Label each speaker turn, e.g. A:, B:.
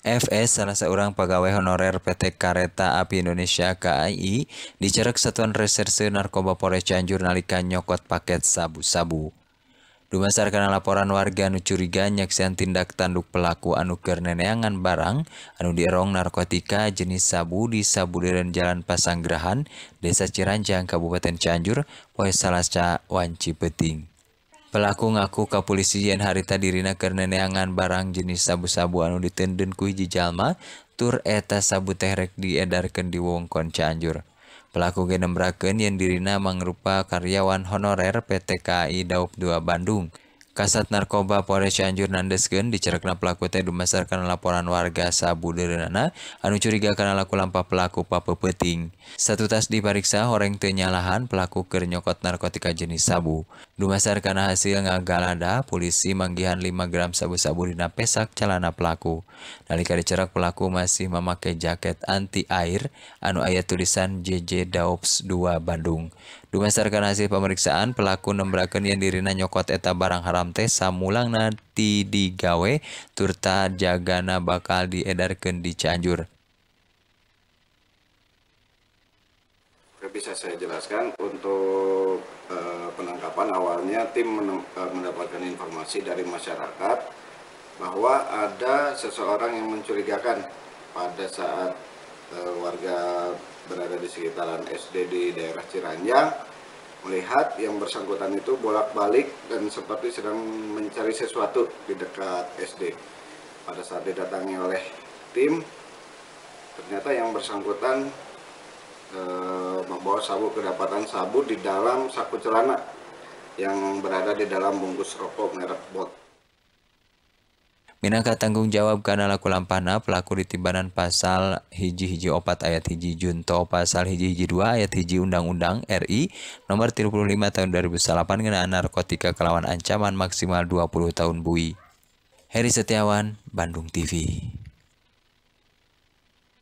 A: FS, salah seorang pegawai honorer PT Kereta Api Indonesia KAI, dicerek Satuan Reserse Narkoba Polres Cianjur nalika nyokot paket sabu-sabu. Dumasar karena laporan warga anu curiga nyaksian tindak tanduk pelaku anu keur barang anu dierong narkotika jenis sabu di Sabudiran Jalan Pasanggrahan, Desa Ciranjang, Kabupaten Cianjur, Poe Salasa Wanci Peting. pelaku ngaku kappolisian harita Dina kerneneangan barang jenis sabu-sabu anu di tenden kuiji Jalma, tour eta sabutek dieedarkan di wonngkon canjur. Peku genembraken yang dirina mengeruppa karyawan honorer PTKI Daup 2 Bandung. Kasat Narkoba Polres Cianjur Nandesken, dicerakna pelaku teh dumasarkan laporan warga sabu derenana anu curiga karena laku lampa pelaku papa peting. Satu tas dipariksa orang tenyalahan pelaku kernyokot narkotika jenis sabu. Dumasar karena hasil ngagalada polisi manggihan 5 gram sabu-sabu dina pesak celana pelaku. Nalika dicerak pelaku masih memakai jaket anti air anu ayat tulisan JJ Daops 2 Bandung. Dumasarkan hasil pemeriksaan pelaku nembrakan yang dirina nyokot eta barang haram samte samulang nanti digawe turta jagana bakal diedarkan di Cianjur.
B: Bisa saya jelaskan untuk e, penangkapan awalnya tim e, mendapatkan informasi dari masyarakat bahwa ada seseorang yang mencurigakan pada saat e, warga berada di sekitaran SD di daerah Ciranjang melihat yang bersangkutan itu bolak-balik dan seperti sedang mencari sesuatu di dekat SD. Pada saat didatangi oleh tim, ternyata yang bersangkutan e, membawa sabu kedapatan sabu di dalam saku celana yang berada di dalam bungkus rokok merek bot.
A: Minangka tanggung jawab karena laku lampana pelaku ditibanan pasal hiji-hiji opat ayat hiji junto pasal hiji-hiji dua ayat hiji undang-undang RI nomor 35 tahun 2008 mengenai narkotika kelawan ancaman maksimal 20 tahun bui. Heri Setiawan, Bandung TV.